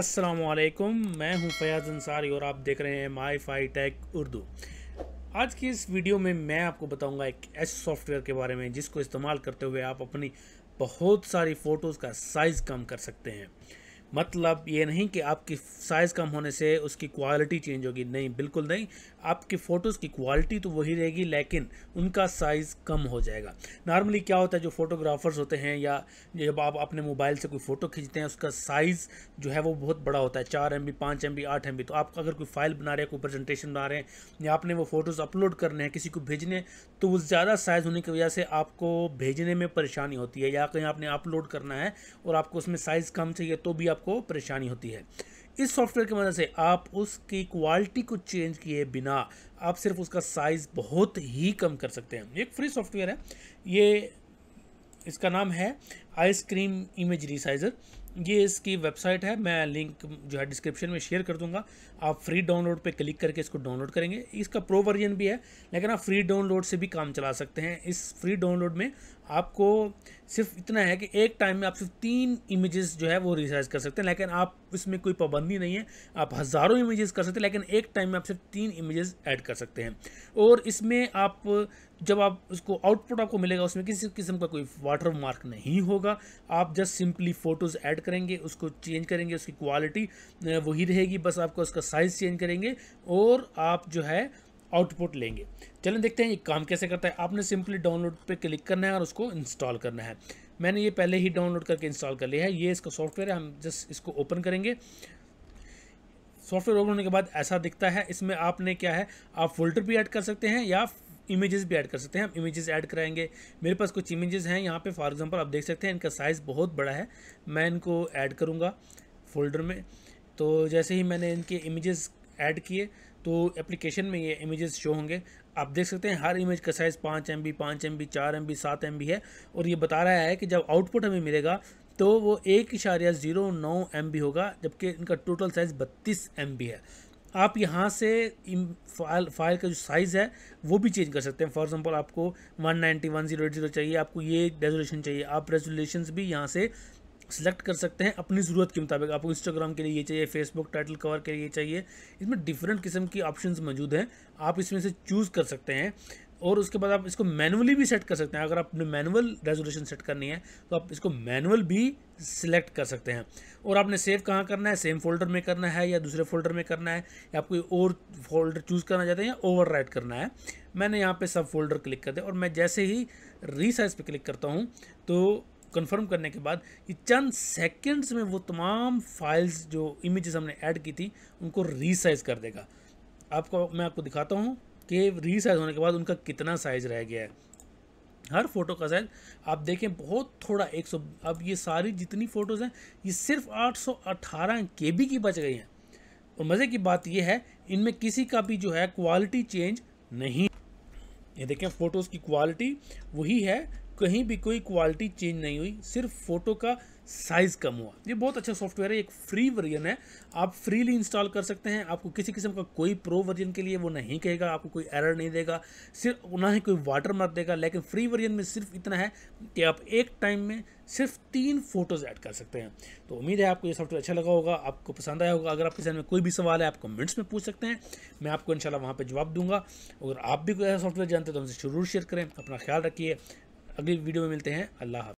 असलकुम मैं हूं फयाज अंसारी और आप देख रहे हैं माई फाई टैक उर्दू आज की इस वीडियो में मैं आपको बताऊंगा एक ऐसे सॉफ्टवेयर के बारे में जिसको इस्तेमाल करते हुए आप अपनी बहुत सारी फ़ोटोज़ का साइज़ कम कर सकते हैं मतलब ये नहीं कि आपकी साइज़ कम होने से उसकी क्वालिटी चेंज होगी नहीं बिल्कुल नहीं आपके फ़ोटोज़ की क्वालिटी तो वही रहेगी लेकिन उनका साइज़ कम हो जाएगा नॉर्मली क्या होता है जो फोटोग्राफर्स होते हैं या जब आप अपने मोबाइल से कोई फ़ोटो खींचते हैं उसका साइज़ जो है वो बहुत बड़ा होता है चार एम बी पाँच एम बी आठ एम बी तो आप अगर कोई फाइल बना रहे हैं कोई प्रेजेंटेशन बना रहे हैं या आपने वो फ़ोटोज़ अपलोड करने हैं किसी को भेजने तो वो ज़्यादा साइज़ होने की वजह से आपको भेजने में परेशानी होती है या कहीं आपने अपलोड करना है और आपको उसमें साइज़ कम चाहिए तो भी आप आपको परेशानी होती है इस सॉफ्टवेयर की मदद से आप उसकी क्वालिटी को चेंज किए बिना आप सिर्फ उसका साइज़ बहुत ही कम कर सकते हैं एक फ्री सॉफ्टवेयर है ये इसका नाम है आइसक्रीम इमेज रिसाइज़र ये इसकी वेबसाइट है मैं लिंक जो है डिस्क्रिप्शन में शेयर कर दूंगा आप फ्री डाउनलोड पे क्लिक करके इसको डाउनलोड करेंगे इसका प्रो वर्जन भी है लेकिन आप फ्री डाउनलोड से भी काम चला सकते हैं इस फ्री डाउनलोड में आपको सिर्फ इतना है कि एक टाइम में आप सिर्फ तीन इमेजेस जो है वो रिसाइज कर सकते हैं लेकिन आप इसमें कोई पाबंदी नहीं है आप हज़ारों इमेजेस कर सकते हैं लेकिन एक टाइम में आप सिर्फ तीन इमेजेस ऐड कर सकते हैं और इसमें आप जब आप उसको आउटपुट आपको मिलेगा उसमें किसी किस्म का कोई वाटर मार्क नहीं होगा होगा आप जस्ट सिंपली फ़ोटोज़ ऐड करेंगे उसको चेंज करेंगे उसकी क्वालिटी वही रहेगी बस आपको उसका साइज़ चेंज करेंगे और आप जो है आउटपुट लेंगे चलें देखते हैं ये काम कैसे करता है आपने सिंपली डाउनलोड पे क्लिक करना है और उसको इंस्टॉल करना है मैंने ये पहले ही डाउनलोड करके इंस्टॉल कर लिया है ये इसका सॉफ्टवेयर है हम जस्ट इसको ओपन करेंगे सॉफ्टवेयर ओपन होने के बाद ऐसा दिखता है इसमें आपने क्या है आप फोल्डर भी ऐड कर सकते हैं या इमेजेस भी ऐड कर सकते हैं हम इमेजेस ऐड कराएंगे मेरे पास कुछ इमेजेस हैं यहाँ पे फॉर एग्जांपल आप देख सकते हैं इनका साइज़ बहुत बड़ा है मैं इनको ऐड करूँगा फोल्डर में तो जैसे ही मैंने इनके इमेजेस ऐड किए तो एप्लीकेशन में ये इमेजेस शो होंगे आप देख सकते हैं हर इमेज का साइज़ पाँच एम बी पाँच एम बी चार एम बी सात एम बी है और ये बता रहा है कि जब आउटपुट हमें मिलेगा तो वो एक इशारिया ज़ीरो नौ एम बी होगा जबकि इनका टोटल साइज़ बत्तीस एम बी है आप यहाँ से फाइल फाइल का जो साइज़ है वो भी चेंज कर सकते हैं फॉर एग्जांपल आपको 190 जीरो चाहिए आपको ये रेजोल्यूशन चाहिए आप रेजोल्यूशन भी यहाँ से सिलेक्ट कर सकते हैं अपनी ज़रूरत के मुताबिक आपको इंस्टाग्राम के लिए ये चाहिए फेसबुक टाइटल कवर के लिए चाहिए इसमें डिफरेंट किस्म की ऑप्शंस मौजूद हैं आप इसमें से चूज़ कर सकते हैं और उसके बाद आप इसको मैनुअली भी सेट कर सकते हैं अगर आपने मैनुअल रेजोल्यूशन सेट करनी है तो आप इसको मैनुअल भी सिलेक्ट कर सकते हैं और आपने सेव कहाँ करना है सेम फोल्डर में करना है या दूसरे फोल्डर में करना है या आप कोई और फोल्डर चूज़ करना चाहते हैं या ओवर करना है मैंने यहाँ पर सब फोल्डर क्लिक कर दिया और मैं जैसे ही रीसाइज पर क्लिक करता हूँ तो कंफर्म करने के बाद ये चंद सेकंड्स में वो तमाम फाइल्स जो इमेजेस हमने ऐड की थी उनको रीसाइज कर देगा आपको मैं आपको दिखाता हूँ कि रीसाइज होने के बाद उनका कितना साइज़ रह गया है हर फोटो का साइज आप देखें बहुत थोड़ा 100 अब ये सारी जितनी फ़ोटोज़ हैं ये सिर्फ 818 केबी की बच गई हैं और मज़े की बात यह है इनमें किसी का भी जो है क्वालिटी चेंज नहीं ये देखें फ़ोटोज़ की क्वालिटी वही है कहीं भी कोई क्वालिटी चेंज नहीं हुई सिर्फ फ़ोटो का साइज़ कम हुआ ये बहुत अच्छा सॉफ्टवेयर है एक फ्री वर्जन है आप फ्रीली इंस्टॉल कर सकते हैं आपको किसी किस्म का कोई प्रो वर्जन के लिए वो नहीं कहेगा आपको कोई एरर नहीं देगा सिर्फ ना ही कोई वाटर मार्क देगा लेकिन फ्री वर्जन में सिर्फ इतना है कि आप एक टाइम में सिर्फ तीन फोटोज़ ऐड कर सकते हैं तो उम्मीद है आपको ये सॉफ्टवेयर अच्छा लगा होगा आपको पसंद आया होगा अगर आपके जहन में कोई भी सवाल है आप कमेंट्स में पूछ सकते हैं मैं आपको इनशाला वहाँ पर जवाब दूंगा अगर आप भी कोई ऐसा सॉफ्टवेयर जानते हैं तो हमसे जरूर शेयर करें अपना ख्याल रखिए अगली वीडियो में मिलते हैं अल्लाह हाफ़